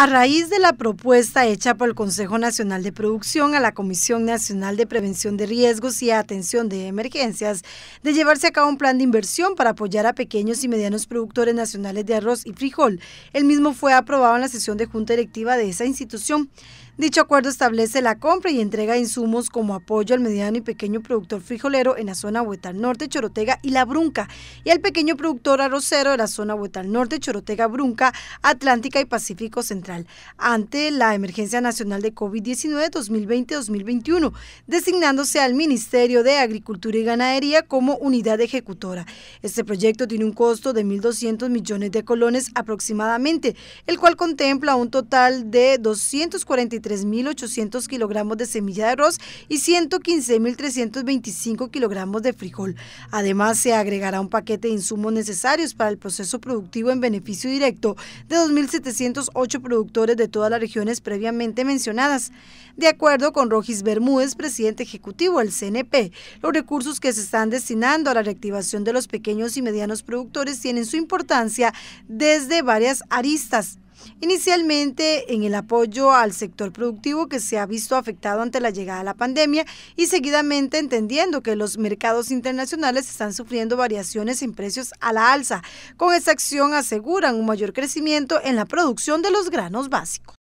A raíz de la propuesta hecha por el Consejo Nacional de Producción a la Comisión Nacional de Prevención de Riesgos y Atención de Emergencias de llevarse a cabo un plan de inversión para apoyar a pequeños y medianos productores nacionales de arroz y frijol, el mismo fue aprobado en la sesión de Junta Directiva de esa institución. Dicho acuerdo establece la compra y entrega de insumos como apoyo al mediano y pequeño productor frijolero en la zona Huetal Norte, Chorotega y La Brunca y al pequeño productor arrocero de la zona Huetal Norte, Chorotega, Brunca, Atlántica y Pacífico Central ante la emergencia nacional de COVID-19 2020-2021, designándose al Ministerio de Agricultura y Ganadería como unidad ejecutora. Este proyecto tiene un costo de 1.200 millones de colones aproximadamente, el cual contempla un total de 243.800 kilogramos de semilla de arroz y 115.325 kilogramos de frijol. Además, se agregará un paquete de insumos necesarios para el proceso productivo en beneficio directo de 2.708 productos productores de todas las regiones previamente mencionadas. De acuerdo con Rogis Bermúdez, presidente ejecutivo del CNP, los recursos que se están destinando a la reactivación de los pequeños y medianos productores tienen su importancia desde varias aristas inicialmente en el apoyo al sector productivo que se ha visto afectado ante la llegada de la pandemia y seguidamente entendiendo que los mercados internacionales están sufriendo variaciones en precios a la alza. Con esta acción aseguran un mayor crecimiento en la producción de los granos básicos.